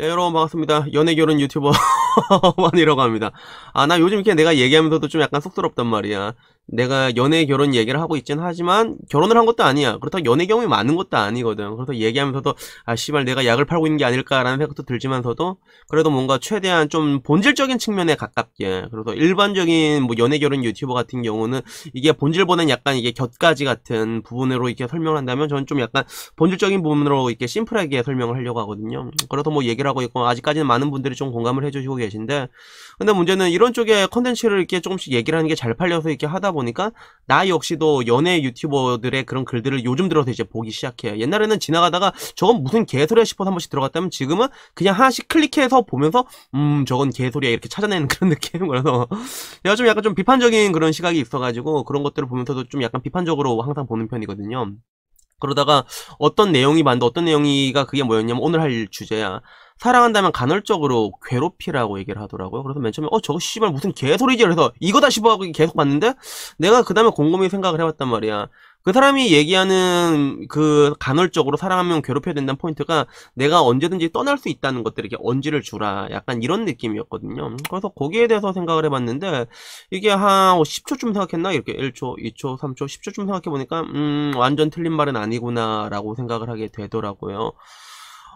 예, 여러분 반갑습니다. 연예결혼 유튜버 만이라고 합니다. 아 나 요즘 이렇게 내가 얘기하면서도 좀 약간 쑥스럽단 말이야. 내가 연애 결혼 얘기를 하고 있긴 하지만 결혼을 한 것도 아니야 그렇다고 연애 경험이 많은 것도 아니거든 그래서 얘기하면서도 아 씨발 내가 약을 팔고 있는 게 아닐까라는 생각도 들지만서도 그래도 뭔가 최대한 좀 본질적인 측면에 가깝게 그래서 일반적인 뭐 연애 결혼 유튜버 같은 경우는 이게 본질보다는 약간 이게 곁가지 같은 부분으로 이렇게 설명을 한다면 저는 좀 약간 본질적인 부분으로 이렇게 심플하게 설명을 하려고 하거든요 그래서 뭐 얘기를 하고 있고 아직까지는 많은 분들이 좀 공감을 해주시고 계신데 근데 문제는 이런 쪽에 컨텐츠를 이렇게 조금씩 얘기를 하는 게 잘 팔려서 이렇게 하다 보니까 나 역시도 연애 유튜버들의 그런 글들을 요즘 들어서 이제 보기 시작해요. 옛날에는 지나가다가 저건 무슨 개소리야 싶어서 한 번씩 들어갔다면 지금은 그냥 하나씩 클릭해서 보면서 음 저건 개소리야 이렇게 찾아내는 그런 느낌인 거라서 내가 좀 약간 좀 비판적인 그런 시각이 있어가지고 그런 것들을 보면서도 좀 약간 비판적으로 항상 보는 편이거든요. 그러다가 어떤 내용이 맞는데 어떤 내용이가 그게 뭐였냐면 오늘 할 주제야. 사랑한다면 간헐적으로 괴롭히라고 얘기를 하더라고요. 그래서 맨 처음에 어 저거 씨발 무슨 개소리지 그래서 이거다 싶어하고 계속 봤는데 내가 그 다음에 곰곰이 생각을 해봤단 말이야. 그 사람이 얘기하는 그 간헐적으로 사랑하면 괴롭혀야 된다는 포인트가 내가 언제든지 떠날 수 있다는 것들에 이렇게 언지를 주라 약간 이런 느낌이었거든요 음, 그래서 거기에 대해서 생각을 해봤는데 이게 한 10초쯤 생각했나 이렇게 1초 2초 3초 10초쯤 생각해보니까 음 완전 틀린 말은 아니구나 라고 생각을 하게 되더라고요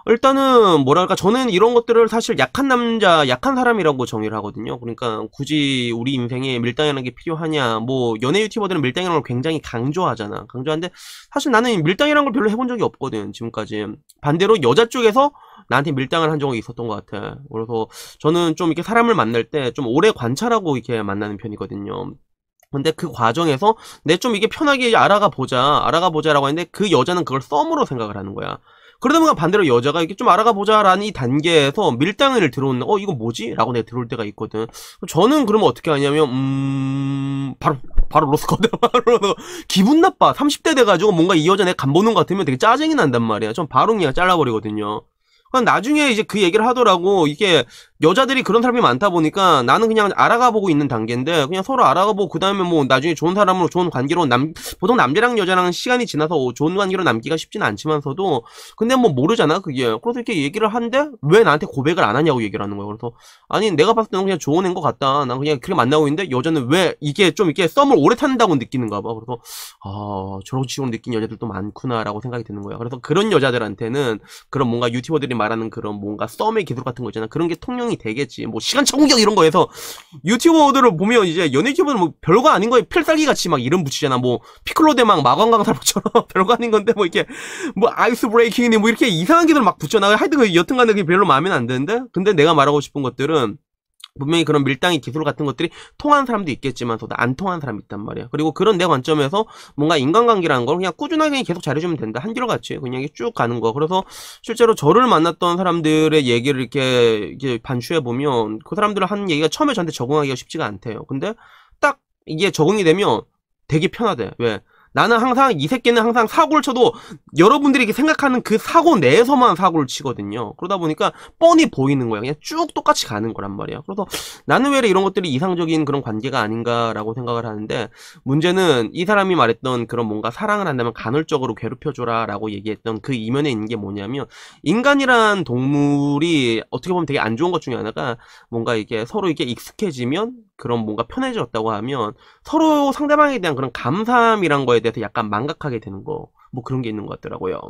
일단은 뭐랄까 저는 이런 것들을 사실 약한 남자, 약한 사람이라고 정의를 하거든요. 그러니까 굳이 우리 인생에 밀당이라는 게 필요하냐. 뭐 연예 유튜버들은 밀당이라는 걸 굉장히 강조하잖아. 강조하는데 사실 나는 밀당이라는 걸 별로 해본 적이 없거든. 지금까지. 반대로 여자 쪽에서 나한테 밀당을 한 적이 있었던 것 같아. 그래서 저는 좀 이렇게 사람을 만날 때 좀 오래 관찰하고 이렇게 만나는 편이거든요. 근데 그 과정에서 내 좀 이게 편하게 알아가 보자, 알아가 보자라고 했는데그 여자는 그걸 썸으로 생각을 하는 거야. 그러다 보니까 반대로 여자가 이게 렇좀 알아가 보자라는 이 단계에서 밀당을 들어오는 어 이거 뭐지? 라고 내가 들어올 때가 있거든 저는 그러면 어떻게 하냐면 음 바로 바로 로스커드 바로 기분 나빠 30대 돼가지고 뭔가 이 여자 내가 간보는 것 같으면 되게 짜증이 난단 말이야 전 바로 그냥 잘라버리거든요 그러 나중에 이제 그 얘기를 하더라고 이게 여자들이 그런 사람이 많다 보니까 나는 그냥 알아가 보고 있는 단계인데 그냥 서로 알아가 보고 그 다음에 뭐 나중에 좋은 사람으로 좋은 관계로 남 보통 남자랑 여자랑 시간이 지나서 좋은 관계로 남기가 쉽진 않지만서도 근데 뭐 모르잖아 그게 그래서 이렇게 얘기를 한데 왜 나한테 고백을 안 하냐고 얘기를 하는 거예요 그래서 아니 내가 봤을 때는 그냥 좋은 애인 것 같다 난 그냥 그렇게 만나고 있는데 여자는 왜 이게 좀 이렇게 썸을 오래 탄다고 느끼는가 봐 그래서 아 저런 식으로 느낀 여자들도 많구나라고 생각이 드는 거예요 그래서 그런 여자들한테는 그런 뭔가 유튜버들이 말하는 그런 뭔가 썸의 기술 같은 거 있잖아 그런 게 통용 상황이 되겠지. 뭐 시간 청구격 이런 거에서 유튜버들을 보면 이제 연예유튜버는 뭐 별거 아닌 거에 필살기 같이 막 이름 붙이잖아. 뭐 피클로 대망 마광강사로처럼 별거 아닌 건데 뭐 이렇게 뭐 아이스 브레이킹이니 뭐 이렇게 이상한 게들 막 붙여. 나 하여튼 그 여튼간에 그게 별로 마음에 안 드는데. 근데 내가 말하고 싶은 것들은 분명히 그런 밀당의 기술 같은 것들이 통한 사람도 있겠지만서도 안 통한 사람이 있단 말이야. 그리고 그런 내 관점에서 뭔가 인간관계라는 걸 그냥 꾸준하게 계속 잘해주면 된다. 한결같이 그냥 쭉 가는 거. 그래서 실제로 저를 만났던 사람들의 얘기를 이렇게, 이렇게 반추해 보면 그 사람들 하는 얘기가 처음에 저한테 적응하기가 쉽지가 않대요. 근데 딱 이게 적응이 되면 되게 편하대. 왜? 나는 항상 이 새끼는 항상 사고를 쳐도 여러분들이 생각하는 그 사고 내에서만 사고를 치거든요. 그러다 보니까 뻔히 보이는 거야. 그냥 쭉 똑같이 가는 거란 말이야. 그래서 나는 왜 이런 것들이 이상적인 그런 관계가 아닌가라고 생각을 하는데 문제는 이 사람이 말했던 그런 뭔가 사랑을 한다면 간헐적으로 괴롭혀줘라라고 얘기했던 그 이면에 있는 게 뭐냐면 인간이란 동물이 어떻게 보면 되게 안 좋은 것 중에 하나가 뭔가 이게 서로 이게 익숙해지면 그런 뭔가 편해졌다고 하면 서로 상대방에 대한 그런 감사함이란 거에 대해서 약간 망각하게 되는 거 뭐 그런 게 있는 것 같더라고요.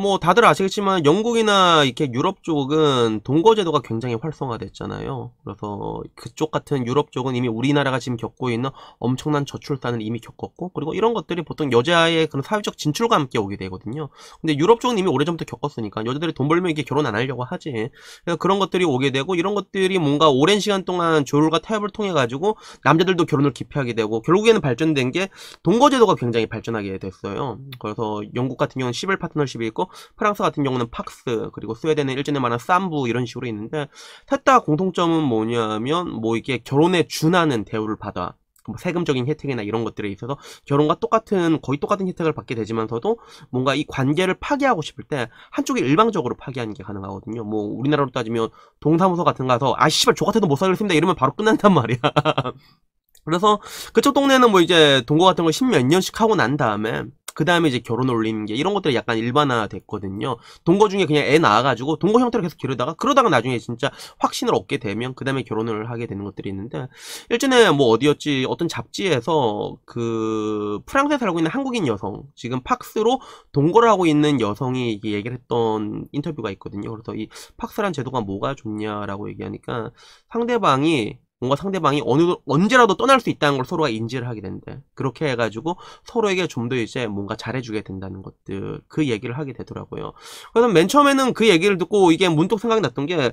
뭐 다들 아시겠지만 영국이나 이렇게 유럽 쪽은 동거 제도가 굉장히 활성화됐잖아요. 그래서 그쪽 같은 유럽 쪽은 이미 우리나라가 지금 겪고 있는 엄청난 저출산을 이미 겪었고 그리고 이런 것들이 보통 여자의 그런 사회적 진출과 함께 오게 되거든요. 근데 유럽 쪽은 이미 오래전부터 겪었으니까 여자들이 돈 벌면 이게 결혼 안 하려고 하지. 그래서 그런 것들이 오게 되고 이런 것들이 뭔가 오랜 시간 동안 조율과 타협을 통해 가지고 남자들도 결혼을 기피하게 되고 결국에는 발전된 게 동거 제도가 굉장히 발전하게 됐어요. 그래서 영국 같은 경우는 11 파트너십이 있고 있고 프랑스 같은 경우는 팍스 그리고 스웨덴은 일전에 말한 쌈부 이런 식으로 있는데 셋다 공통점은 뭐냐면 뭐 이게 결혼에 준하는 대우를 받아 뭐 세금적인 혜택이나 이런 것들에 있어서 결혼과 똑같은 거의 똑같은 혜택을 받게 되지만서도 뭔가 이 관계를 파괴하고 싶을 때 한쪽이 일방적으로 파괴하는 게 가능하거든요. 뭐 우리나라로 따지면 동사무소 같은 가서 아 씨발 저 같아도 못 살겠습니다 이러면 바로 끝난단 말이야. 그래서 그쪽 동네는 뭐 이제 동거 같은 거십몇 년씩 하고 난 다음에 그 다음에 이제 결혼 올림게 이런 것들이 약간 일반화 됐거든요. 동거 중에 그냥 애 낳아가지고 동거 형태로 계속 기르다가 그러다가 나중에 진짜 확신을 얻게 되면 그 다음에 결혼을 하게 되는 것들이 있는데 일전에 뭐 어디였지 어떤 잡지에서 그 프랑스에 살고 있는 한국인 여성 지금 팍스로 동거를 하고 있는 여성이 얘기를 했던 인터뷰가 있거든요. 그래서 이 팍스란 제도가 뭐가 좋냐라고 얘기하니까 상대방이 뭔가 상대방이 어느 언제라도 떠날 수 있다는 걸 서로가 인지를 하게 된대. 그렇게 해가지고 서로에게 좀 더 이제 뭔가 잘해주게 된다는 것들 그 얘기를 하게 되더라고요. 그래서 맨 처음에는 그 얘기를 듣고 이게 문득 생각이 났던 게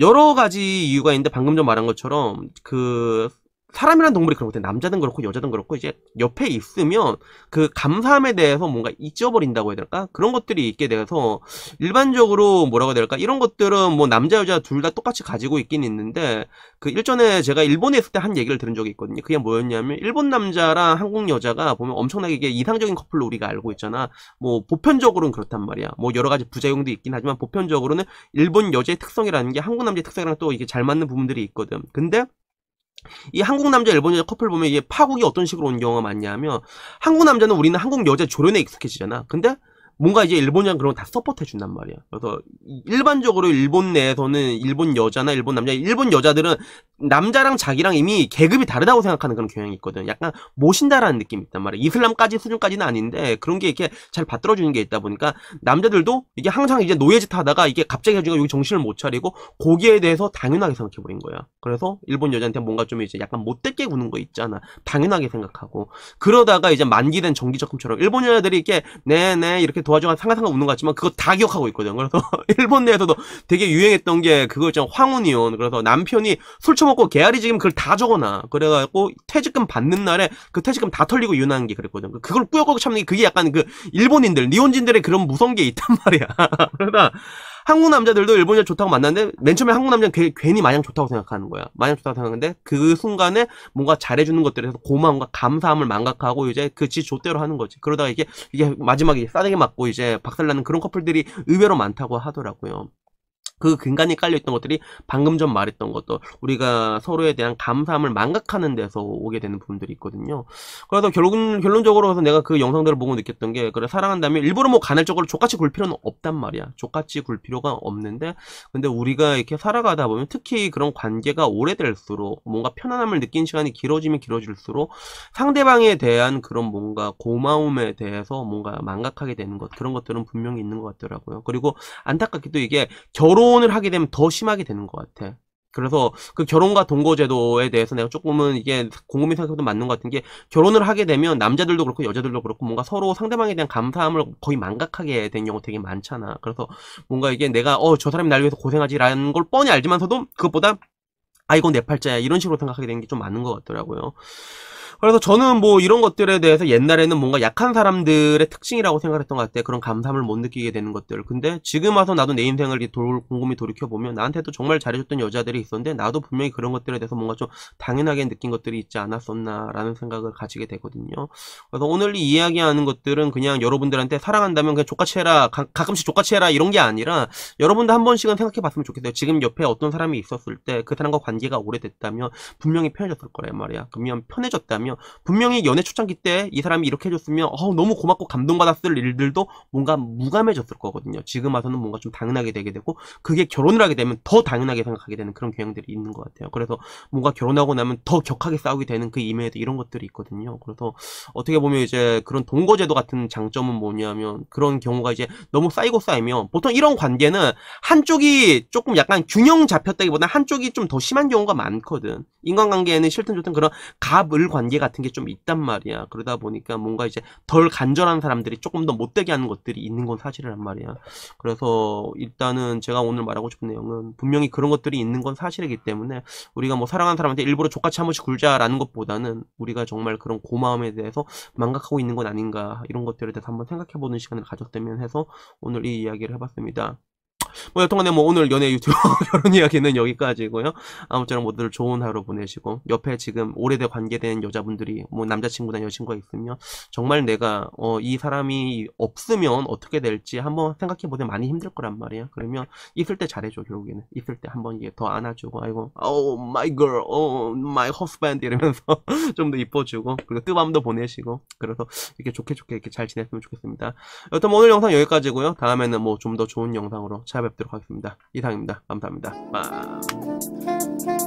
여러 가지 이유가 있는데 방금 전 말한 것처럼 그 사람이란 동물이 그렇 것같 남자든 그렇고 여자든 그렇고 이제 옆에 있으면 그 감사함에 대해서 뭔가 잊어버린다고 해야 될까? 그런 것들이 있게 돼서 일반적으로 뭐라고 해야 될까? 이런 것들은 뭐 남자 여자 둘 다 똑같이 가지고 있긴 있는데 그 일전에 제가 일본에 있을 때 한 얘기를 들은 적이 있거든요. 그게 뭐였냐면 일본 남자랑 한국 여자가 보면 엄청나게 이게 이상적인 커플로 우리가 알고 있잖아. 뭐 보편적으로는 그렇단 말이야. 뭐 여러 가지 부작용도 있긴 하지만 보편적으로는 일본 여자의 특성이라는 게 한국 남자의 특성이랑 또 이게 잘 맞는 부분들이 있거든. 근데 이 한국 남자 일본 여자 커플 보면 이게 파국이 어떤 식으로 온 경우가 많냐면 한국 남자는 우리는 한국 여자 조련에 익숙해지잖아. 근데 뭔가 이제 일본 여자 그런 거 다 서포트 해준단 말이야. 그래서 일반적으로 일본 내에서는 일본 여자나 일본 남자, 일본 여자들은 남자랑 자기랑 이미 계급이 다르다고 생각하는 그런 경향이 있거든. 약간 모신다라는 느낌이 있단 말이야. 이슬람까지 수준까지는 아닌데 그런 게 이렇게 잘 받들어 주는 게 있다 보니까 남자들도 이게 항상 이제 노예짓 하다가 이게 갑자기 해주니까 여기 정신을 못 차리고 거기에 대해서 당연하게 생각해 버린 거야. 그래서 일본 여자한테 뭔가 좀 이제 약간 못되게 구는 거 있잖아. 당연하게 생각하고 그러다가 이제 만기된 정기적금처럼 일본 여자들이 이렇게 네네 네, 이렇게 도와주고 상가상가 우는것 같지만 그거 다 기억하고 있거든. 그래서 일본 내에서도 되게 유행했던 게 그거 있잖아 황혼이온. 그래서 남편이 솔직히 처먹고 개알이 지금 그걸 다 적어놔. 그래갖고 퇴직금 받는 날에 그 퇴직금 다 털리고 유난한 게 그랬거든. 그걸 꾸역꾸역 참는 게 그게 약간 그 일본인들, 니혼진들의 그런 무서운 게 있단 말이야. 그러다 그러니까 한국 남자들도 일본 인자 좋다고 만났는데 맨 처음에 한국 남자는 괜히 마냥 좋다고 생각하는 거야. 마냥 좋다고 생각하는데 그 순간에 뭔가 잘해주는 것들에서 고마움과 감사함을 망각하고 이제 그지 좆대로 하는 거지. 그러다가 이게 이게 마지막에 싸대기 맞고 이제 박살나는 그런 커플들이 의외로 많다고 하더라고요. 그 근간이 깔려있던 것들이 방금 전 말했던 것도 우리가 서로에 대한 감사함을 망각하는 데서 오게 되는 부분들이 있거든요. 그래서 결론, 결론적으로 해서 내가 그 영상들을 보고 느꼈던 게, 그래, 사랑한다면 일부러 뭐 간헐적으로 족같이 굴 필요는 없단 말이야. 족같이 굴 필요가 없는데, 근데 우리가 이렇게 살아가다 보면 특히 그런 관계가 오래될수록 뭔가 편안함을 느낀 시간이 길어지면 길어질수록 상대방에 대한 그런 뭔가 고마움에 대해서 뭔가 망각하게 되는 것, 그런 것들은 분명히 있는 것 같더라고요. 그리고 안타깝게도 이게 결혼 결혼을 하게 되면 더 심하게 되는 것 같아. 그래서 그 결혼과 동거제도에 대해서 내가 조금은 이게 곰곰이 생각해도 맞는 것 같은 게 결혼을 하게 되면 남자들도 그렇고 여자들도 그렇고 뭔가 서로 상대방에 대한 감사함을 거의 망각하게 된 경우 되게 많잖아. 그래서 뭔가 이게 내가 어 저 사람이 날 위해서 고생하지라는 걸 뻔히 알지만서도 그것보다 아 이건 내 팔자야 이런 식으로 생각하게 되는 게 좀 맞는 것 같더라고요. 그래서 저는 뭐 이런 것들에 대해서 옛날에는 뭔가 약한 사람들의 특징이라고 생각했던 것 같아요. 그런 감사함을 못 느끼게 되는 것들. 근데 지금 와서 나도 내 인생을 돌, 곰곰이 돌이켜보면 나한테도 정말 잘해줬던 여자들이 있었는데 나도 분명히 그런 것들에 대해서 뭔가 좀 당연하게 느낀 것들이 있지 않았었나라는 생각을 가지게 되거든요. 그래서 오늘 이 이야기하는 것들은 그냥 여러분들한테 사랑한다면 그냥 족같이 해라, 가, 끔씩 족같이 해라 이런 게 아니라 여러분도 한 번씩은 생각해 봤으면 좋겠어요. 지금 옆에 어떤 사람이 있었을 때 그 사람과 관계가 오래됐다면 분명히 편해졌을 거란 말이야. 그러면 편해졌다면 있거든요. 분명히 연애 초창기 때 이 사람이 이렇게 해줬으면 어, 너무 고맙고 감동받았을 일들도 뭔가 무감해졌을 거거든요. 지금 와서는 뭔가 좀 당연하게 되게 되고 그게 결혼을 하게 되면 더 당연하게 생각하게 되는 그런 경향들이 있는 것 같아요. 그래서 뭔가 결혼하고 나면 더 격하게 싸우게 되는 그이메일도 이런 것들이 있거든요. 그래서 어떻게 보면 이제 그런 동거제도 같은 장점은 뭐냐면 그런 경우가 이제 너무 쌓이고 쌓이면 보통 이런 관계는 한쪽이 조금 약간 균형 잡혔다기보다 한쪽이 좀 더 심한 경우가 많거든. 인간관계에는 싫든 좋든 그런 갑을 관계 기계 같은 게 좀 있단 말이야. 그러다 보니까 뭔가 이제 덜 간절한 사람들이 조금 더 못되게 하는 것들이 있는 건 사실이란 말이야. 그래서 일단은 제가 오늘 말하고 싶은 내용은 분명히 그런 것들이 있는 건 사실이기 때문에 우리가 뭐 사랑하는 사람한테 일부러 족같이 한 번씩 굴자라는 것보다는 우리가 정말 그런 고마움에 대해서 망각하고 있는 건 아닌가 이런 것들에 대해서 한번 생각해보는 시간을 가졌다면 해서 오늘 이 이야기를 해봤습니다. 뭐 여튼간에 뭐 오늘 연애 유튜버 결혼 이야기는 여기까지고요. 아무쪼록 모두들 좋은 하루 보내시고 옆에 지금 오래된 관계된 여자분들이 뭐 남자친구나 여친구가 있으면 정말 내가 어, 이 사람이 없으면 어떻게 될지 한번 생각해 보면 많이 힘들 거란 말이야. 그러면 있을 때 잘해줘 결국에는 있을 때 한번 이게 더 안아주고 아이고 oh my girl, oh m 이러면서 좀 더 이뻐주고 그리고 뜨밤도 보내시고 그래서 이렇게 좋게 좋게 이렇게 잘 지냈으면 좋겠습니다. 여튼 뭐 오늘 영상 여기까지고요. 다음에는 뭐 좀 더 좋은 영상으로 잘 찾아뵙도록 하겠습니다. 이상입니다. 감사합니다. 빵.